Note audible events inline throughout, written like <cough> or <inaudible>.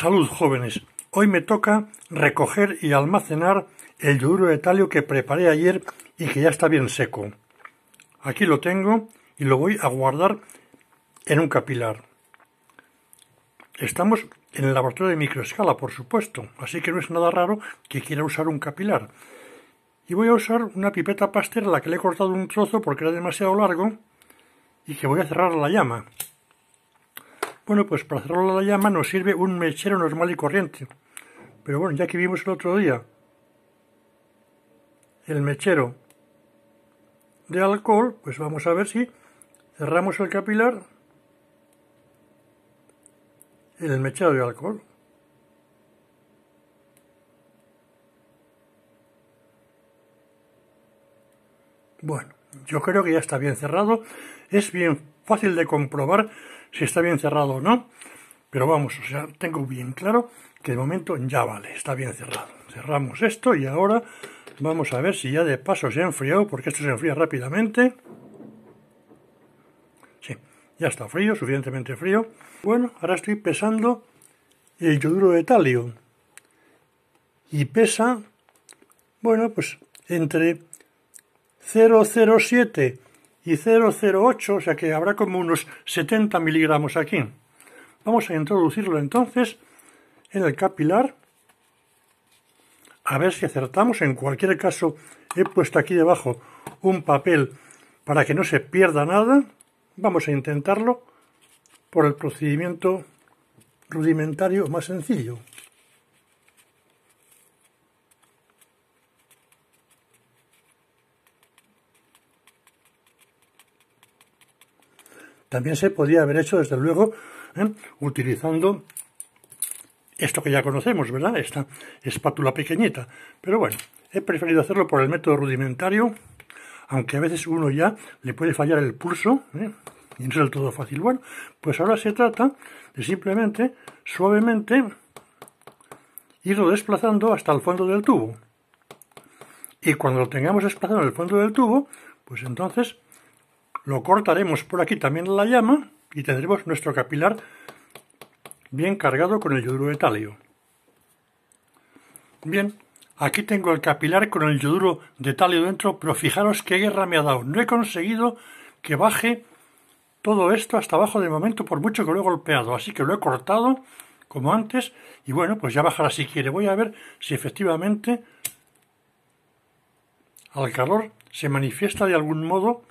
Salud jóvenes, hoy me toca recoger y almacenar el yoduro de talio que preparé ayer y que ya está bien seco. Aquí lo tengo y lo voy a guardar en un capilar. Estamos en el laboratorio de microescala, por supuesto, así que no es nada raro que quiera usar un capilar. Y voy a usar una pipeta pastera a la que le he cortado un trozo porque era demasiado largo y que voy a cerrar la llama. Bueno, pues para cerrar la llama nos sirve un mechero normal y corriente. Pero bueno, ya que vimos el otro día el mechero de alcohol, pues vamos a ver si cerramos el capilar el mechero de alcohol. Bueno, yo creo que ya está bien cerrado, es bien fácil de comprobar si está bien cerrado o no, pero vamos, o sea, tengo bien claro que de momento ya vale, está bien cerrado. Cerramos esto y ahora vamos a ver si ya de paso se ha enfriado, porque esto se enfría rápidamente. Sí, ya está frío, suficientemente frío. Bueno, ahora estoy pesando el yoduro de talio. Y pesa, bueno, pues entre 007 y 0,08, o sea que habrá como unos 70 miligramos aquí. Vamos a introducirlo entonces en el capilar, a ver si acertamos. En cualquier caso, he puesto aquí debajo un papel para que no se pierda nada. Vamos a intentarlo por el procedimiento rudimentario más sencillo. También se podría haber hecho, desde luego, ¿eh? utilizando esto que ya conocemos, ¿verdad? Esta espátula pequeñita. Pero bueno, he preferido hacerlo por el método rudimentario, aunque a veces uno ya le puede fallar el pulso, ¿eh? y no es del todo fácil. Bueno, pues ahora se trata de simplemente, suavemente, irlo desplazando hasta el fondo del tubo. Y cuando lo tengamos desplazado en el fondo del tubo, pues entonces lo cortaremos por aquí también la llama y tendremos nuestro capilar bien cargado con el yoduro de talio. Bien, aquí tengo el capilar con el yoduro de talio dentro, pero fijaros qué guerra me ha dado. No he conseguido que baje todo esto hasta abajo de momento, por mucho que lo he golpeado. Así que lo he cortado, como antes, y bueno, pues ya bajará si quiere. Voy a ver si efectivamente al calor se manifiesta de algún modo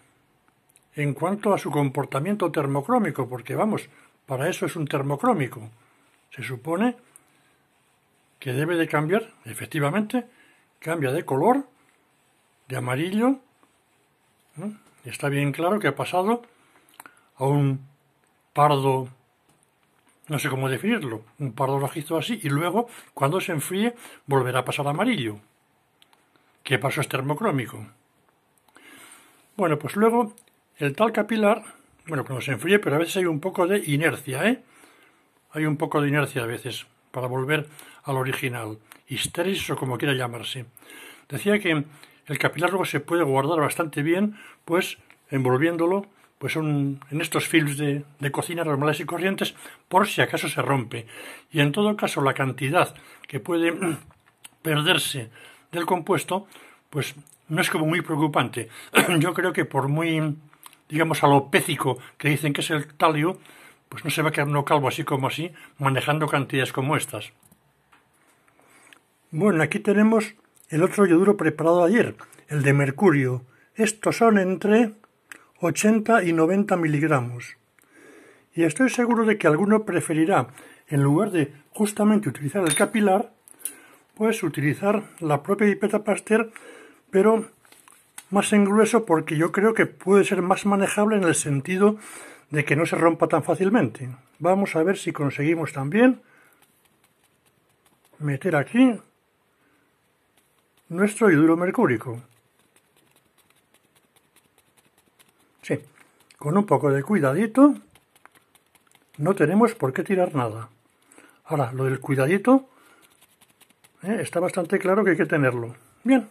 en cuanto a su comportamiento termocrómico, porque vamos, para eso es un termocrómico. Se supone que debe de cambiar, efectivamente, cambia de color, de amarillo, está bien claro que ha pasado a un pardo, no sé cómo definirlo, un pardo rojizo así, y luego, cuando se enfríe, volverá a pasar a amarillo. ¿Qué pasó? es termocrómico? Bueno, pues luego el tal capilar, bueno, cuando se enfríe, pero a veces hay un poco de inercia, ¿eh? Hay un poco de inercia a veces para volver al original, histéresis o como quiera llamarse. Decía que el capilar luego se puede guardar bastante bien, pues envolviéndolo pues en estos films de, de, cocina normales y corrientes por si acaso se rompe. Y en todo caso la cantidad que puede <clears throat> perderse del compuesto pues no es como muy preocupante. <clears throat> Yo creo que por muy digamos, a lo pécico que dicen que es el talio, pues no se va a quedar no calvo así como así, manejando cantidades como estas. Bueno, aquí tenemos el otro yoduro preparado ayer, el de mercurio. Estos son entre 80 y 90 miligramos. Y estoy seguro de que alguno preferirá, en lugar de justamente utilizar el capilar, pues utilizar la propia pipeta Pasteur, pero más en grueso porque yo creo que puede ser más manejable en el sentido de que no se rompa tan fácilmente. Vamos a ver si conseguimos también meter aquí nuestro hidruro mercúrico. Sí, con un poco de cuidadito no tenemos por qué tirar nada. Ahora, lo del cuidadito ¿eh? está bastante claro que hay que tenerlo. Bien.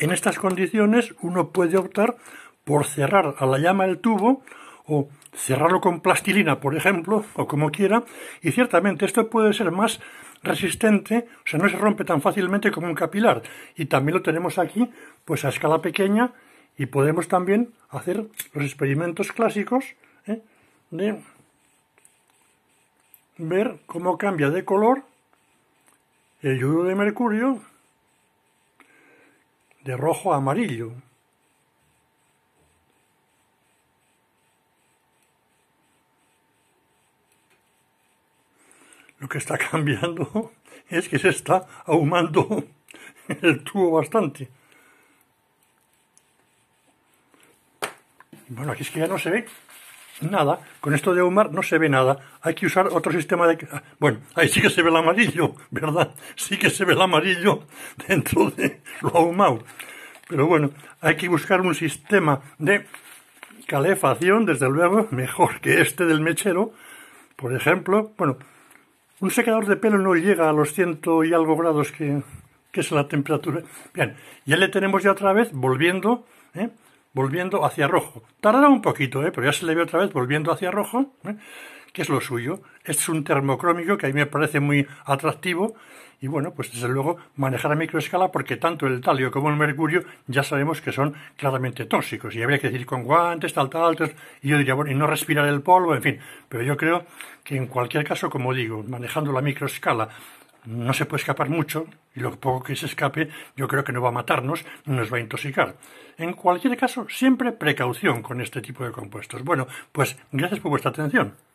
En estas condiciones uno puede optar por cerrar a la llama el tubo o cerrarlo con plastilina, por ejemplo, o como quiera, y ciertamente esto puede ser más resistente, o sea, no se rompe tan fácilmente como un capilar, y también lo tenemos aquí, pues a escala pequeña, y podemos también hacer los experimentos clásicos ¿eh? de ver cómo cambia de color el yudo de mercurio de rojo a amarillo. Lo que está <laughs> cambiando es que se está ahumando el tubo bastante. Bueno, aquí es que ya no se ve nada, con esto de ahumar no se ve nada, hay que usar otro sistema de... Ah, bueno, ahí sí que se ve el amarillo, ¿verdad? Sí que se ve el amarillo <laughs> dentro de lo ahumado. Pero bueno, hay que buscar un sistema de calefacción, desde luego, <laughs> mejor que este del mechero. Por ejemplo, bueno, un secador de pelo no llega a los ciento y algo grados que, es la temperatura. Bien, ya le tenemos ya otra vez volviendo ¿eh? volviendo hacia rojo. Tardará un poquito, ¿eh? pero ya se le ve otra vez volviendo hacia rojo, ¿eh? que es lo suyo. Este es un termocrómico que a mí me parece muy atractivo y bueno, pues desde luego manejar a microescala porque tanto el talio como el mercurio ya sabemos que son claramente tóxicos y habría que decir con guantes, tal, tal, tal y yo diría, bueno, y no respirar el polvo, en fin, pero yo creo que en cualquier caso, como digo, manejando la microescala no se puede escapar mucho, y lo poco que se escape yo creo que no va a matarnos, nos va a intoxicar. En cualquier caso, siempre precaución con este tipo de compuestos. Bueno, pues gracias por vuestra atención.